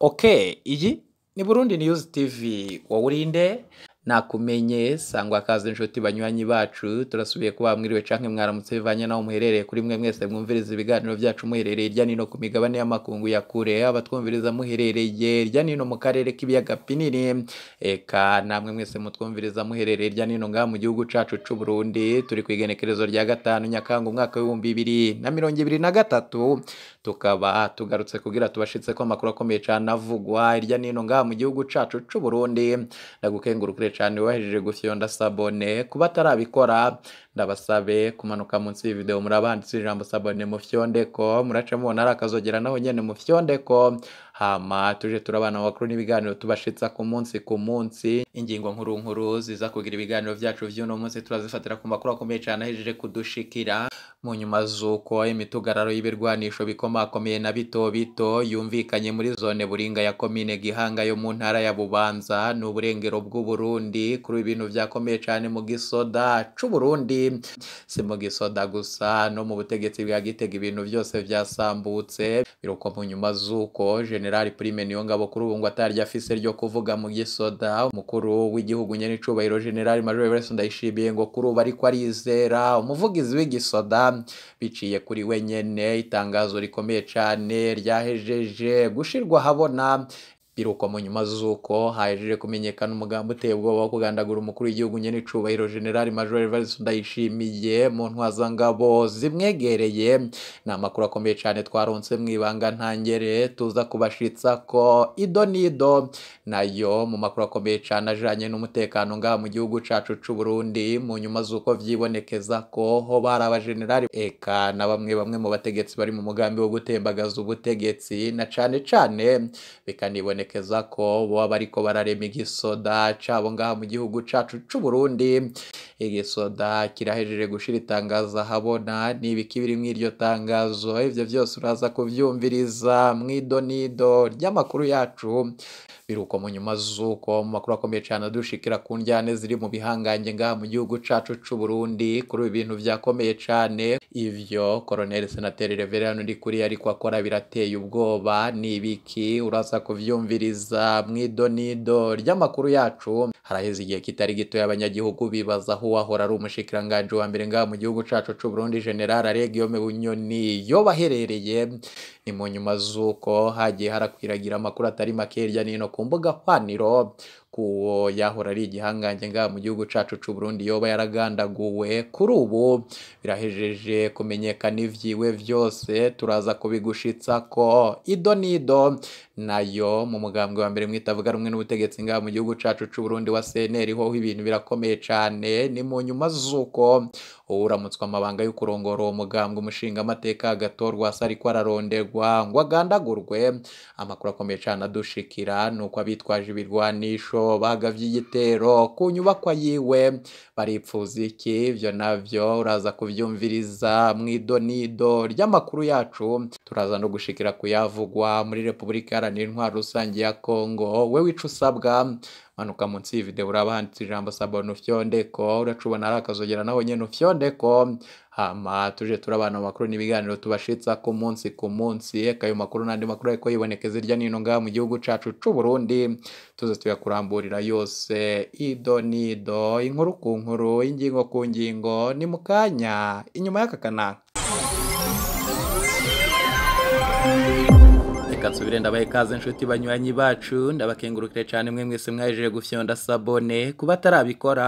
oke iyi ni burundi niyuzi tivi wawurinde nakumenye sangwa akazi inshuti banywanyi bacu turasubiye kuba mwiriwe canke mwaramutse bivanye naho muherereye kuri mwe mwese mwumviriza ibiganiro byacu muherereye irya nino ku migabane y'amakungu ya kure abatwumviriza muherereye irya nino mu karere k'ibiyaga binini eka namwe mwese mutwumviriza muherereye irya nino ngaha mu gihugu cacu cyu Burundi turi ku igenekerezo rya gatanu nyakanga umwaka w'ibihumbi bibiri na mirongo ibiri na gatatu tukaba tugarutse kugira tubashitse ko amakuru akomeye cyane avugwa hirya n'ino ngaha mu gihugu cyacu cy'u Burundi ndagukengurukire cyane wahejije gufyonda sabone kuba atarabikora ndabasabe kumanuka munsi y'ivideo murabanditse ijambo sabone mufyonde ko murace ari akazogera naho nyene mufyonde ko hama tuje turabana bakuru n'ibiganiro tubashitsa ku munsi ku munsi ingingo nkuru nkuru ziza kugira ibiganiro byacu by'uno munsi turazifatira ku makuru akomeye cyane ahejeje kudushikira mu nyuma z'uko imitugararo y'ibirwanisho bikomakomeye na bito bito yumvikanye muri zone buringa ya komine gihanga yo mu ntara ya bubanza ni uburengero bw'uburundi kuri ibintu byakomeye cyane mu gisoda c'uburundi si mu gisoda gusa no mu butegetsi bwa gitega ibintu byose byasambutse biruko mu nyuma z'uko General Prime Niyongabo kuri ubu ngo ataryo afise ryo kuvuga mu gisoda umukuru w'igihugu nyene icubahiro General Major Everest Ndayishimiye ngo kuri ubu ariko arizera umuvugizi w'igisoda biciye kuri we nyene itangazo rikomeye cyane ryahejeje gushirwa habona birukwa mu nyuma z'uko haje kumenyekana umugambi uteye ubwoba wo kugandagura umukuru w'igihugu nyen'icubahiro generali major Evariste Ndayishimiye mu ntwazangabo zimwegereye ni amakuru akomeye cyane twaronse mu ibanga ntangere tuza kubashitsa ko ido n'ido nayo mu makuru akomeye cyane ajanye n'umutekano ngaha mu gihugu cacu cyu Burundi mu nyuma z'uko vyibonekeza ko ho bari abajenerali eka na bamwe bamwe mu bategetsi bari mu mugambi wo gutembagaza ubutegetsi na cane cane bikaniboneka bakerekeza ko baba bariko bararema igisoda cabo ngaha mu gihugu cacu Burundi. iryo kirahejeje gushira itangazo ahabona ni ibiki biri muri iryo tangazo ibyo byose uraza kubyumviriza mu idonido ry'amakuru yacu biruko mu nyuma z'uko mu makuru akomeye cyane dushikira ku njyane ziri mu bihangange ngaha mu gihugu cyacu cy'u Burundi kuri ibi bintu byakomeye cyane ibyo koroneri senateri reverano ndi kuri ariko akora birateye ubwoba ni ibiki uraza kubyumviriza mu idonido ry'amakuru yacu haraheze igihe kitari gito abanyagihugu bibazaho aho wahora ari umushikiranganji wa mbere ngaha mu gihugu cyacu cy'u Burundi General Aregiome Bunyoni yo baherereye ni mu nyuma z'uko hagiye harakwiragira amakuru atari make hirya no ku mbuga hwaniro kuwo yahora ari igihangange ngaha mu gihugu cyacu cy'u Burundi yoba yaragandaguwe kuri ubu birahejeje kumenyekana ibyiwe byose turaza kubigushitsa ko ido n'ido nayo mu mugambwe wa mbere mwitavuga rumwe n'ubutegetsi ngaha mu gihugu cyacu cy'u Burundi wa CNL hoho ibintu birakomeye cyane ni mu nyuma z'uko uramutswa amabanga yo kurongora uwo mugambwe umushinga amateka agatorwa hasi ariko araronderwa ngo agandagurwe amakuru akomeye cyane adushikira ni uko abitwaje ibirwanisho bagabye igitero ku nyubakwa yiwe baripfuza iki ibyo nabyo uraza kubyumviriza mu idonido ry'amakuru yacu turaza no gushikira kuyavugwa muri repubulika iharanira intwaro rusange ya kongo we wica usabwa manuka munsi y'ivide uraba handitse ijambo sabon ufyondeko uracuba narakazogera nawe nyine ufyondeko hama tuje turi abantu amakuru n'ibiganiro tubashitsa ku munsi ku munsi eka ayo makuru n'andi makuru ariko yibonekeza hirya n'ino ngaha mu gihugu cacu cy’u Burundi tuze tuyakuramburira yose ido nido inkuru ku nkuru ingingo ku ngingo ni mu kanya inyuma y'aka kanaka gasubire ndabahe ikaze inshuti banyuranye bacu ndabakengurukire cyane mwe mwese mwajeje gufyonda sabone kuba atarabikora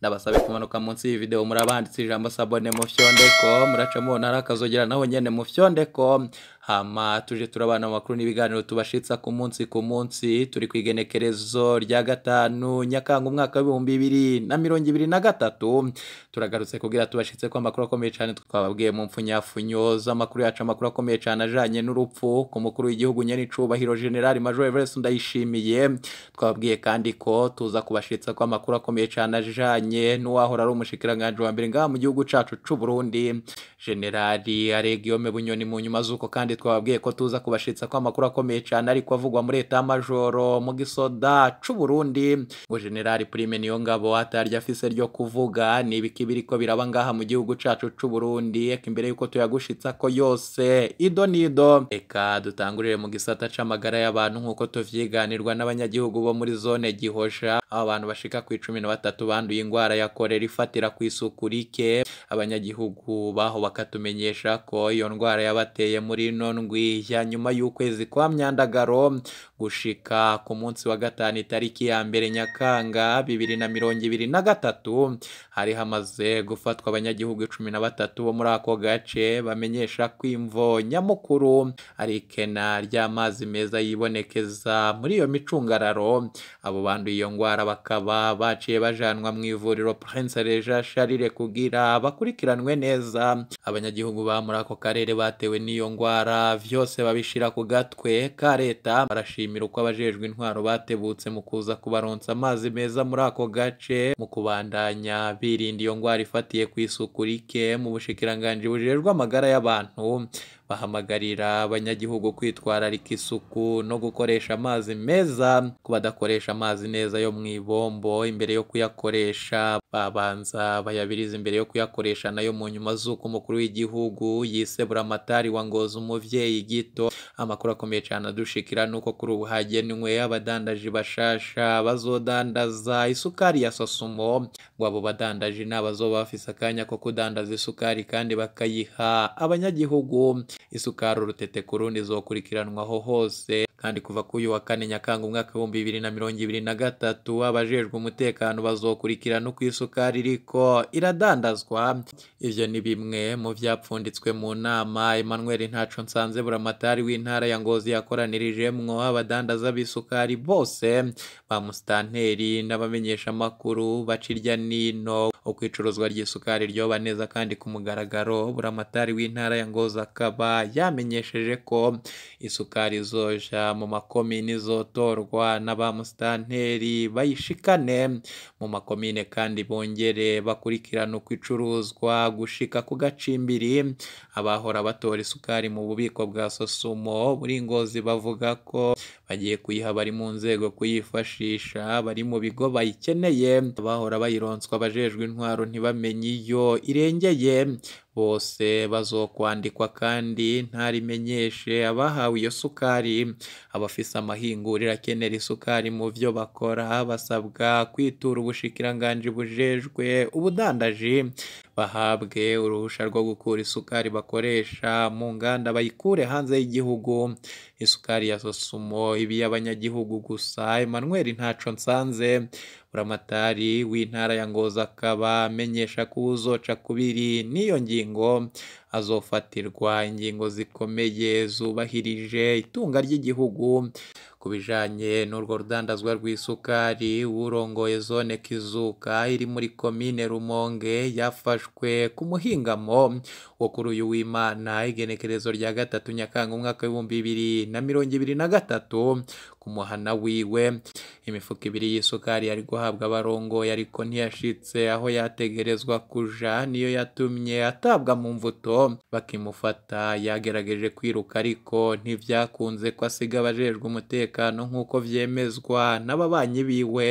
ndabasabe kumanuka munsi y'iyi videwo murabanditse ijambo sabone mufyonde ko muraca mubona naho nyine mufyonde ko hama tuje turabana amakuru n'ibiganiro tubashitsa ku munsi ku munsi turi ku igenekerezo rya gatanu nyakanga umwaka w'ibihumbi bibiri na mirongo ibiri na gatatu turagarutse kubwira tubashitse ko amakuru akomeye cyane twababwiye mu mfunyafunyo z'amakuru yacu amakuru akomeye cyane ajanye n'urupfu ku mukuru w'igihugu nyenicubahiro generali major Everest ndayishimiye twababwiye kandi ko tuza kubashitsa ko amakuru akomeye cyane ajanye n'uwahora ari umushikiranganje wa mbere ngaha mu gihugu cacu c'u Burundi generali Aregiyome Bunyoni mu nyuma z'uko kandi kandi twababwiye ko tuza kubashitsa ko amakuru akomeye cyane ariko avugwa muri leta y'amajoro mu gisoda c'uburundi ngo generali prime niyo ngabo atarya afise ryo kuvuga ni ibiki ko biraba ngaha mu gihugu cacu c'uburundi eka imbere yuko tuyagushitsa ko yose ido nido eka dutangurire mu gisata c'amagara y'abantu nk'uko tuvyiganirwa n'abanyagihugu bo muri zone gihosha aho abantu bashika ku icumi na batatu banduye indwara ya korera ifatira ku isuku rike abanyagihugu baho bakatumenyesha ko iyo ndwara yabateye muri ino ndwi ya nyuma y'ukwezi kwa myandagaro gushika ku munsi wa gatanu itariki ya mbere nyakanga bibiri na mirongo ibiri na gatatu hari hamaze gufatwa abanyagihugu cumi na batatu bo muri ako gace bamenyesha ko imvo nyamukuru ari ikena ry'amazi meza yibonekeza muri iyo micungararo abo banduye iyo ndwara bakaba baciye bajanwa mu ivuriro Prince Reja Charire kugira bakurikiranwe neza abanyagihugu ba muri ako karere batewe n'iyo ndwara barara byose babishira ku gatwe ka leta barashimira uko abajejwe intwaro batebutse mu kuza kubaronsa amazi meza muri ako gace mu kubandanya birinda iyo ndwara ifatiye ku isuku rike mu bushikiranganje bujejwe amagara y'abantu bahamagarira abanyagihugu kwitwararika isuku no gukoresha amazi meza ku badakoresha amazi neza yo mu ibombo imbere yo kuyakoresha babanza bayabiriza imbere yo kuyakoresha nayo mu nyuma z'uko umukuru w'igihugu yisebura amatari wa ngoza umubyeyi gito amakuru akomeye cyane adushikira ni uko kuri ubu hagenwe abadandaji bashasha bazodandaza isukari ya sasumo ngo abo badandaji ni abazoba bafise akanya ko kudandaza isukari kandi bakayiha abanyagihugu isukari urutete ku rundi zokurikiranwaho hose kandi kuva kuri uyu wa kane nyakanga umwaka w'ibihumbi bibiri na mirongo ibiri na gatatu abajejwe umutekano bazokurikirana uko isukari iriko iradandazwa ivyo ni bimwe mu byapfunditswe mu nama Emmanuel Ntaco Nsanze buramatari w'intara ya Ngozi yakoranirijemwo abadandaza b'isukari bose ba musitanteri n’abamenyeshamakuru bacirya nino uko icuruzwa ry'isukari ryoba neza kandi ku mugaragaro buramatari w'intara ya Ngozi akaba yamenyesheje ko isukari izoja mu makomini zotorwa n'abamusitanteri bayishikane mu makomine kandi bongere bakurikirana uko icuruzwa gushika ku gacimbiri abahora batora isukari mu bubiko bwa sosumo buri ngozi bavuga ko bagiye kuyiha bari mu nzego kuyifashisha bari mu bigo bayikeneye abahora bayironswa bajejwe intwaro ntibamenye iyo irengeye bose bazokwandikwa kandi ntarimenyeshe abahawe iyo sukari. Abafise amahinguriro akenera isukari mu byo bakora basabwa kwitura ubushikiranganji bujejwe ubudandaji bahabwe uruhushya rwo gukura isukari bakoresha mu nganda bayikure hanze y'igihugu isukari ya sosumo ibiy'abanyagihugu gusa Emmanuel ntaco nsanze buramatari w'intara ya Ngozi akaba amenyesha ko uzoca kubiri n'iyo ngingo azofatirwa ingingo zikomeye zubahirije itunga ry'igihugu ku bijyanye n'urwo rudandazwa rw'isukari urongoye zone kizuka iri muri komine rumonge yafashwe ku muhingamo wo kuri uyu w'imana igenekerezo rya gatatu nyakanga umwaka w'ibihumbi bibiri na mirongo ibiri na gatatu ku wiwe imifuka ibiri y'isukari yari guhabwa abarongoye ariko ntiyashitse aho yategerezwa kuja niyo yatumye atabwa mu mvuto bakimufata yagerageje kwiruka ariko ntibyakunze ko asiga abajejwe umutekano nk'uko vyemezwa n'ababanyi biwe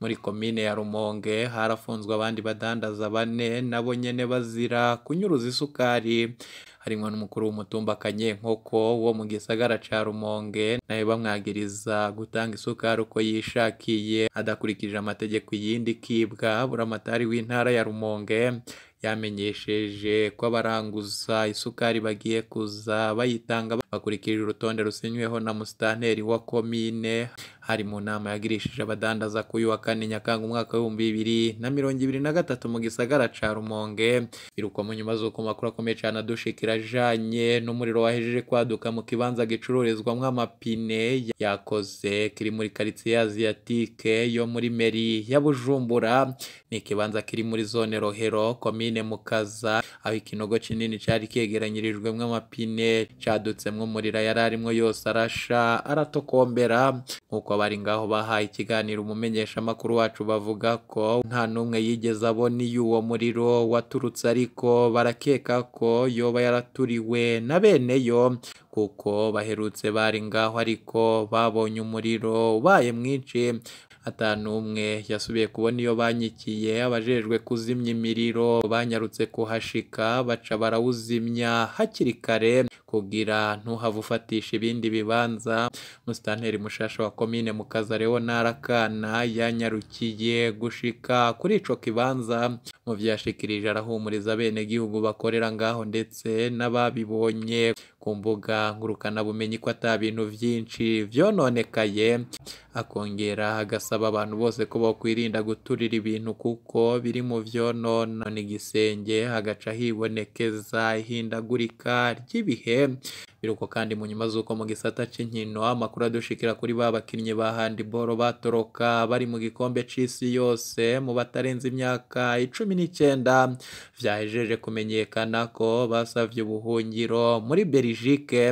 muri komine ya rumonge harafunzwe abandi badandaza bane nabo nyine bazira kunyuruza isukari harimo n'umukuru w'umutumba kanyenkoko wo mu gisagara cya rumonge nawe bamwagiriza gutanga isukari uko yishakiye adakurikije amategeko y'indi kibwa buramatari w'intara ya rumonge yamenyesheje ko abaranguza isukari bagiye kuza bayitanga hakurikijwe urutonde rusinyweho na musitanteri wa komine hari mu nama yagirishije abadandaza ku wa kane nyakanga umwaka w'ibihumbi bibiri na mirongo ibiri na gatatu mu gisagara ca rumonge biruka mu nyuma z'uko makuru akomeye cane adushikira ajanye n'umuriro wahejeje kwaduka mu kibanza gicururizwamwo amapine yakoze kiri muri karitsiye aziyatike yo muri meri ya bujumbura ni ikibanza kiri muri zone rohero komine mukaza aho ikinogo kinini cari kegeranyirijwemwo amapine cadutsemwo n'umurira yari arimo yose arasha aratokombera nk'uko abari ngaho bahaye ikiganiro umumenyeshamakuru wacu bavuga ko nta n'umwe yigeze abona iyo uwo muriro waturutse ariko barakeka ko yoba yaraturiwe na bene yo kuko baherutse bari ngaho ariko babonye umuriro ubaye mwinshi atanu umwe yasubiye kubona iyo banyikiye abajejwe kuzimya imiriro banyarutse kuhashika baca barawuzimya hakiri kare kugira ntuhave ufatisha ibindi bibanza Musitanteri Mushasha wa komine Mukaza Leonard yanyarukiye gushika kuri ico kibanza mu vyashikirije arahumuriza bene gihugu bakorera ngaho ndetse n'ababibonye ku mbuga ngurukanabumenyi ko atabintu byinshi vyononekaye akongera agasaba abantu bose ko bakwirinda guturira ibintu kuko biri mu vyonona n'igisenge hagaca hibonekeza ihindagurika ry'ibihe game biruko kandi mu nyuma z'uko mu gisata cy'inkino amakuru adushikira kuri ba bakinnyi ba handiboro batoroka bari mu gikombe cy'isi yose mu batarenze imyaka icumi n'icyenda byahejeje kumenyekana ko basabye ubuhungiro muri Belgique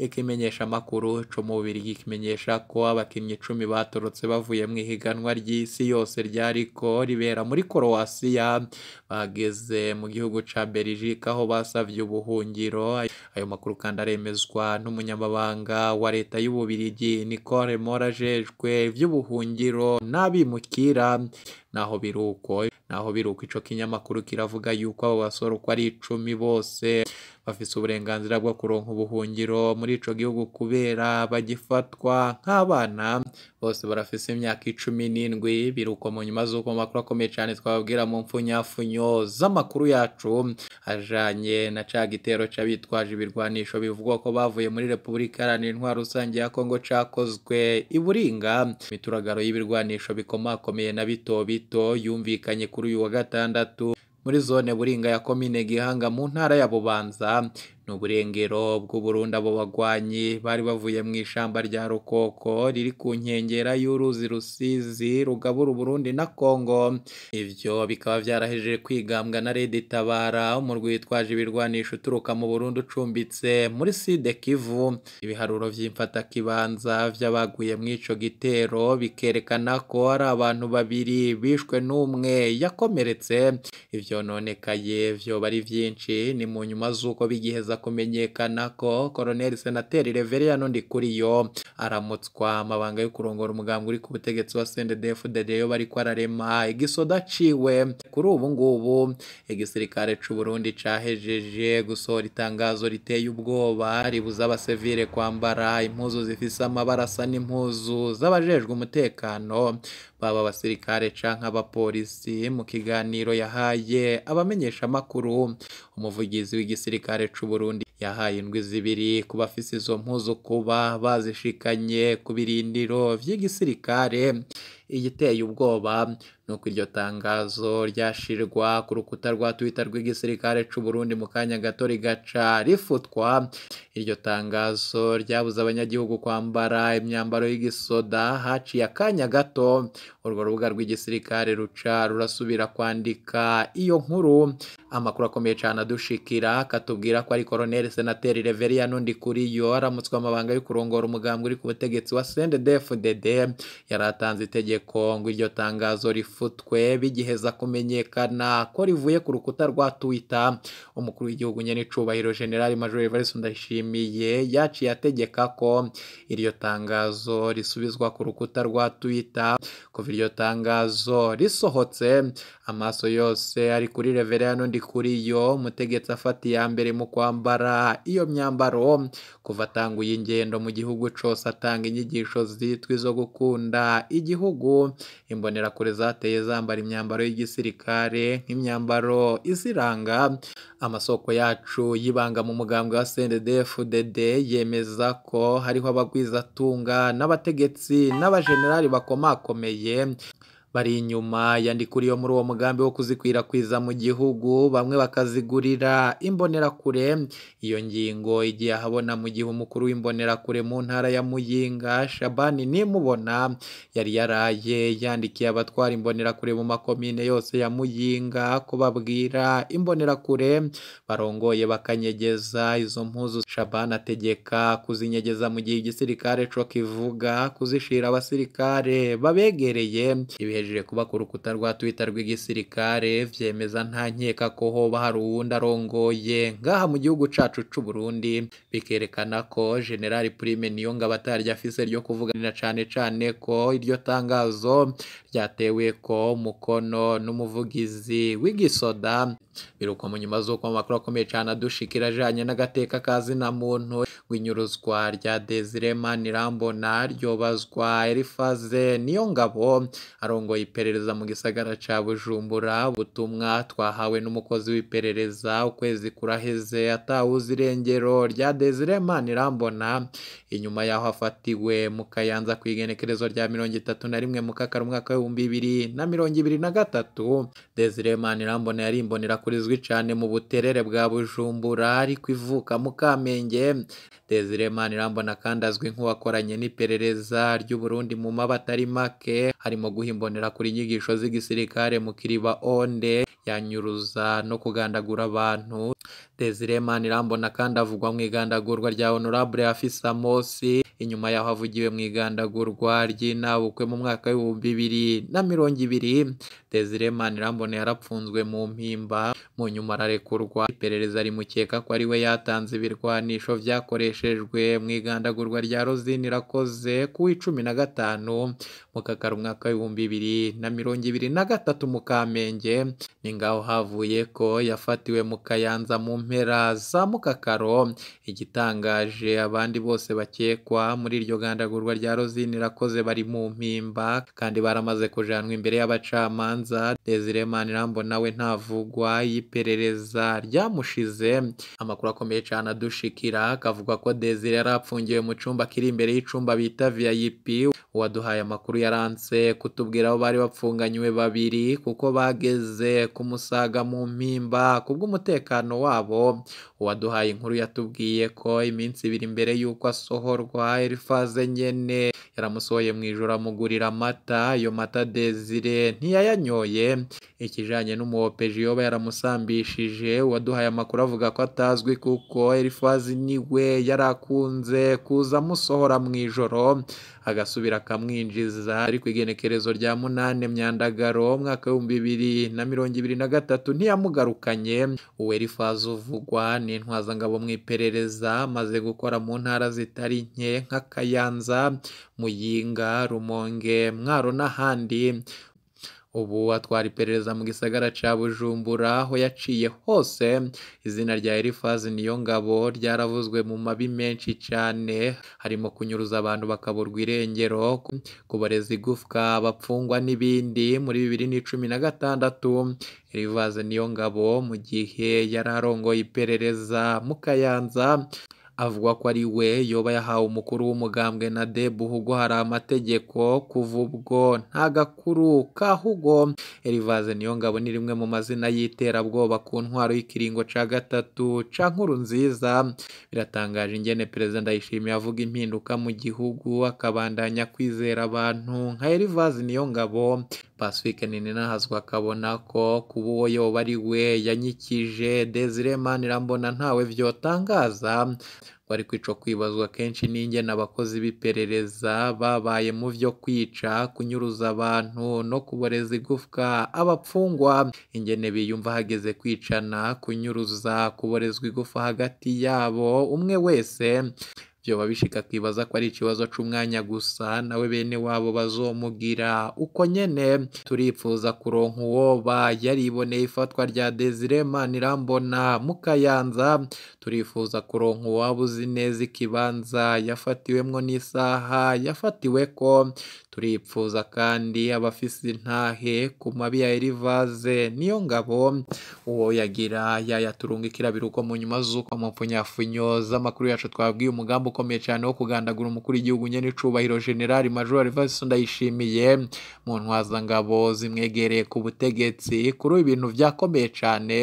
ikimenyesha amakuru mu Bubiligi kimenyesha ko abakinnyi icumi batorotse bavuye mu ihiganwa ry'isi yose ryariko ribera muri Croatia bageze mu gihugu ca Belgique aho basabye ubuhungiro ayo makuru kandi aremeza bitangazwa n'umunyamabanga wa leta y'Ububirigi Nicole Mora ajejwe iby'ubuhungiro n'abimukira naho biruko naho biruko ico kinyamakuru kiravuga yuko abo basore uko ari icumi bose bafite uburenganzira bwo kuronka ubuhungiro muri ico gihugu kubera bagifatwa nk'abana bose barafise imyaka icumi n'indwi biruko mu nyuma z'uko makuru akomeye cyane twababwira mu mfunyafunyo z'amakuru yacu ajanye na ca gitero c'abitwaje ibirwanisho bivugwa ko bavuye muri Repubulika Iharanira Intwaro Rusange ya Kongo cakozwe iburinga Buringa imituragaro y'ibirwanisho bikomakomeye na bito bito yumvikanye kuri uyu wa gatandatu muri zone buringa ya komine gihanga mu ntara ya bubanza ni uburengero bw'uburundi abo bagwanyi bari bavuye mu ishyamba rya rukoko riri ku nkengera y'uruzi rusizi rugabura uburundi na kongo ibyo bikaba byarahejeje kwigambwa na redi tabara umurwi witwaje ibirwanisho uturuka mu burundi ucumbitse muri side kivu ibiharuro vy'imfatakibanza vy'abaguye ico gitero bikerekana ko ari abantu babiri bishwe n'umwe yakomeretse ivyononekaye vyoba ari byinshi ni mu nyuma z'uko bigiheza kumenyekana ko Colonel Senateri kuri yo aramutswa amabanga yo kurongora umugambwe uri ku butegetsi wa CNDD-FDD yo bari kwararema igisoda ciwe kuri ubu ngubu igisirikare c'u Burundi cahejeje gusohora itangazo riteye ubwoba ribuza abasivile kwambara impuzu zifise amabara asa n'impuzu z'abajejwe umutekano baba abasirikare canke abapolisi mu kiganiro yahaye abamenyeshamakuru umuvugizi w'igisirikare c'u Burundi yahaye indwi zibiri kuba bafise izo mpuzu kuba bazishikanye ku birindiro vy'igisirikare igiteye ubwoba Nuko iryo tangazo ryashirwa ku rukuta rwa Twitter rw'igisirikare cy'u Burundi mu kanya gato rigaca rifutwa iryo tangazo ryabuze abanyagihugu kwambara imyambaro y'igisoda haciye akanya gato urwo rubuga rw'igisirikare ruca rurasubira kwandika iyo nkuru amakuru akomeye cyane adushikira akatubwira ko ari koroneli senateri reveriya n'undi kuri yo aramutswe amabanga yo kurongora umugambi uri ku butegetsi wa sendedefudede yari atanze itegeko ngo iryo tangazo rifu bifutwe bigiheza kumenyekana ko rivuye ku rukuta rwa Twitter umukuru w'igihugu nyenicubahiro General Major Evariste Ndayishimiye yaciye ategeka ko iryo tangazo risubizwa ku rukuta rwa Twitter kuva iryo tangazo risohotse amaso yose ari kuri reverano ndi kuri yo mutegetsi afata iya mbere mu kwambara iyo myambaro kuva atanguye ingendo mu gihugu cyose atanga inyigisho zitwa izo gukunda igihugu imbonerakure zateye zambara imyambaro y'igisirikare nk'imyambaro iziranga amasoko yacu y'ibanga mu mugambwe wa CNDD-FDD yemeza ko hariho abagwizatunga n'abategetsi n'abajenerali bakomakomeye bari inyuma yandikuriye muri uwo mugambi wo kuzikwirakwiza mu gihugu bamwe bakazigurira imbonerakure iyo ngingo igihe ahabona mu gihe umukuru w'imbonerakure mu ntara ya Muyinga Shabani nimubona yari yaraye yandikiye abatwara imbonerakure mu makomine yose ya Muyinga kubabwira imbonerakure barongoye bakanyegeza izo mpuzu Shabani ategeka kuzinyegeza mu gihe igisirikare co kivuga kuzishira abasirikare babegereye ibihe byakomeje kuba ku rukuta rwa Twitter rw'igisirikare byemeza nta nkeka ko hoba hari uwundi arongoye ngaha mu gihugu cacu c'u Burundi bikerekana ko General Prime Niyongabo atarya afise ryo kuvuganira cane cane ko iryo tangazo ryatewe ko mukono n'umuvugizi w'igisoda biruko mu nyuma z'uko amakuru akomeye cyane adushikira ajanye n'agateka ka zina muntu w'inyuruzwa rya Desire Manirambona ryobazwa Elifaze Niyongabo arongo ngo iperereza mu gisagara ca bujumbura ubutumwa twahawe n'umukozi w'iperereza ukwezi kuraheze atawuzi irengero rya Desire Manirambona inyuma yaho afatiwe mu kayanza ku igenekerezo rya mirongo itatu na rimwe mukakara umwaka w'ibihumbi bibiri na mirongo ibiri na gatatu Desire Manirambona yari imbonerakurizwi cyane mu buterere bwa bujumbura ariko ivuka mu Kamenge Desire Manirambona kandi azwi nk'uwakoranye n'iperereza ry'u Burundi mu mabatari make harimo guha imbonera kugendera kuri inyigisho z'igisirikare mu kiriba onde yanyuruza no kugandagura abantu Desire Manirambona kandi avugwa mu igandagurwa rya Honorable Afisa Mosi inyuma yaho avugiwe mu igandagurwa ryinabukwe mu mwaka w'ibihumbi bibiri na mirongo ibiri Desire Manirambone yarapfunzwe mu mpimba mu nyuma ararekurwa iperereza rimukeka ko ari we yatanze ibirwanisho byakoreshejwe mu igandagurwa rya Rosine Irakoze ku icumi na gatanu mu kakaro umwaka w'ibihumbi bibiri na mirongo ibiri na gatatu mu Kamenge ni ngaho havuye ko yafatiwe mu Kayanza mu mpera za Mukakaro igitangaje abandi bose bakekwa muri iryo gandagurwa rya Rosine Irakoze bari mu mpimba kandi baramaze kujanwa imbere y'abacamanza rubanza Desire Manirambona we ntavugwa y'iperereza ryamushize amakuru akomeye cyane adushikira akavuga ko Desire yari apfungiwe mu cyumba kiri imbere y'icumba bita VIP uwaduhaye amakuru yaranze kutubwira aho bari bapfunganywe babiri kuko bageze ku musaga mu mpimba kubw'umutekano wabo uwaduhaye inkuru yatubwiye ko iminsi ibiri mbere y'uko asohorwa Elifaze nyene yaramusohoye mu ijoro amugurira amata ayo mata Desire ntiyayanyoye yanyoye ikijanye n'umuwopeji yoba yaramusambishije uwaduhaye amakuru avuga ko atazwi kuko Elifazi niwe yarakunze kuza amusohora mu ijoro agasubira akamwinjiza ariko igenekerezo rya munani myandagaro umwaka w'ibihumbi bibiri na mirongo ibiri na gatatu ntiyamugarukanye uwo Elifazi uvugwa n'intwazangabo mu iperereza amaze gukora mu ntara zitari nke nk'akayanza Muyinga Rumonge Mwaro n'ahandi ubu atwara iperereza mu gisagara cya bujumbura aho yaciye hose izina rya elifazi niyo ngabo ryaravuzwe mu mabi menshi cyane harimo kunyuruza abantu bakaburwa irengero kubareza igufwa abapfungwa n'ibindi muri bibiri na cumi na gatandatu elivaze niyo ngabo mu gihe yari arongoye iperereza mu kayanza avuga ko ari we yoba yahawe umukuru w'umugambwe na debu ubwo hari amategeko kuva ubwo nta gakuru kahugo Elivaze Niyongabo ni rimwe mu mazina y'iterabwoba ku ntwaro y'ikiringo ca gatatu ca nkuru nziza biratangaje ingene perezida Ndayishimiye avuga impinduka mu gihugu akabandanya kwizera abantu nka Elivaze Niyongabo Pacifique Ninahazwa akabona ko kuba uwo yoba ari we yanyikije Desire Manirambona ntawe vyotangaza wari ariko kwibazwa kenshi n'ingene n’abakozi b'iperereza babaye mu byo kwica kunyuruza abantu no kuboreza igufwa abapfungwa ingene biyumva hageze kwicana kunyuruza kuborezwa igufwa hagati yabo umwe wese Ibyo babishika akibaza ko ari ikibazo c'umwanya gusa nawe bene wabo bazomugira uko nyene turipfuza kuronka uwo ba ifatwa rya Desire Manirambona Mukayanza turifuza kuronka uwaba uzi neza ikibanza yafatiwemo n'isaha yafatiwe yafatiweko turipfuza kandi abafise intahe ku mabi ya Elivaze niyo ngabo uwo yagira yayaturungikira biruko mu nyuma z'uko mu mpfunyafunyo z'amakuru yacu twabwiye umugambi ukomeye cyane wo kugandagura umukuru igihugu nyene icubahiro General Major Elivaze Sundayishimiye mu ntwazangabo zimwegereye ku butegetsi kuri ibintu byakomeye cyane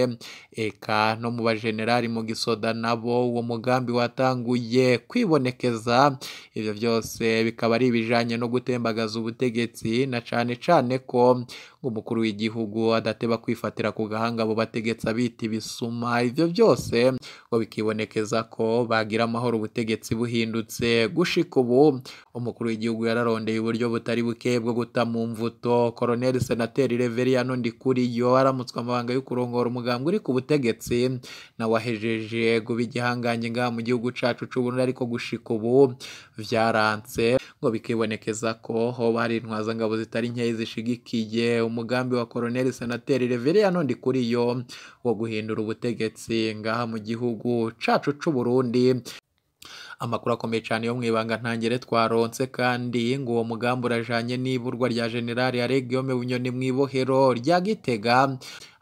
eka no mu bajenerali mu gisoda nabo uwo mugambi watanguye kwibonekeza ibyo byose bikaba ari ibijanye no gutembaga kugaragaza ubutegetsi na cyane cyane ko umukuru w'igihugu adateba kwifatira ku gahanga abo bategetsi abita ibisuma ibyo byose ngo bikibonekeza ko bagira amahoro ubutegetsi buhindutse gushika ubu umukuru w'igihugu yararondeye uburyo butari buke bwo guta mu mvuto koloneli senateri reveriyano ndikuriyo aramutswe amabanga yo kurongora umugambwe uri ku butegetsi nawe ahejeje guba igihangange ngaha mu gihugu cacu c'uburundi ariko gushika ubu byaranze ngo bikibonekeza ko hoba hari intwazangabo zitari nkeya zishigikiye umugambi wa koroneli sanateri kuri yo wo guhindura ubutegetsi ngaha mu gihugu cacu c'u Burundi amakuru akomeye cyane yo mu ibanga ntangere twaronse kandi ngo uwo mugambi urajanye n'iburwa rya generali ya regiyo bunyoni mu ibohero rya gitega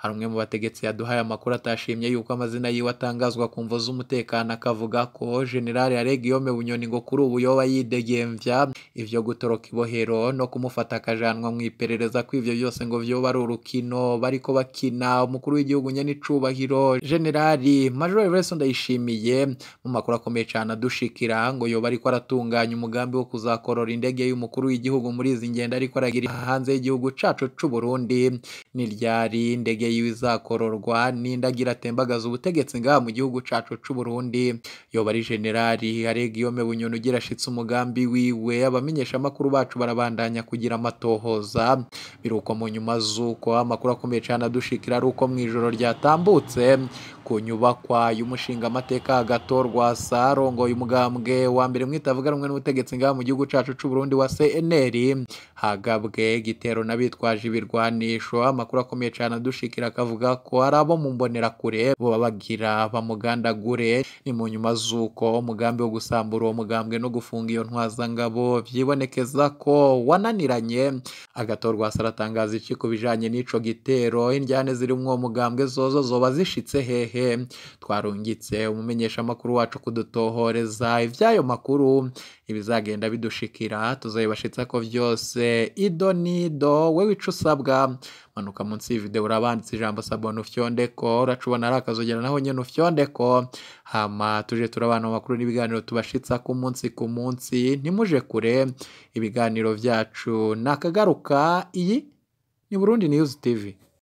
hari umwe mu bategetsi yaduhaye amakuru atashimye yuko amazina yiwe atangazwa ku mvo z'umutekano akavuga ko generale yaregiyome bunyoni ngo kuri ubu yoba yidegembya ibyo gutoroka ibohero no kumufata akajanwa mu iperereza ko ibyo byose ngo byoba ari urukino bariko bakina umukuru w'igihugu nyenicubahiro generali major Everest ndayishimiye mu makuru akomeye cyane adushikira ngo yoba ariko aratunganya umugambi wo kuzakorora indege y'umukuru w'igihugu muri izi ngendo ariko aragira hanze y'igihugu cacu c'u Burundi ni ryari indege yiwe izakororwa n'indagira atembagaza ubutegetsi ngaha mu gihugu cacu c'u Burundi yoba ari generali Aregiyome Bunyoni ugira ashitse umugambi wiwe abamenyesha amakuru bacu barabandanya kugira amatohoza biruko mu nyuma z'uko amakuru akomeye cyane adushikira ari uko mu ijoro ryatambutse ku nyubakwa y'umushingamateka hagatorwa sarongoye umugambwe wa mbere mwitavuga rumwe n'ubutegetsi ngaha mu gihugu cyacu cy'u Burundi wa CNL hagabwe gitero n'abitwaje ibirwanisho amakuru akomeye cyane adushikira akavuga ko ari abo mu mbonerakure bo babagira bamugandagure ni mu nyuma z'uko umugambi wo gusambura uwo mugambwe no gufunga iyo ntwazangabo byibonekeza ko wananiranye agatorwa saratangaza iki ku bijyanye n'ico gitero indyane ziri muri uwo mugambwe zozo zoba zishitse hehe igihe twarungitse umumenyeshamakuru wacu kudutohoreza iby'ayo makuru ibizagenda bidushikira tuzayibashitsa ko byose ido n'ido wowe wica usabwa manuka munsi y'ivideo urabanditse ijambo sabona ufyondeko uracubona ari akazogera naho nyine ufyondeko hama tuje turabana amakuru n'ibiganiro tubashitsa ku munsi ku munsi ntimuje kure ibiganiro byacu ni akagaruka iyi ni burundi news tv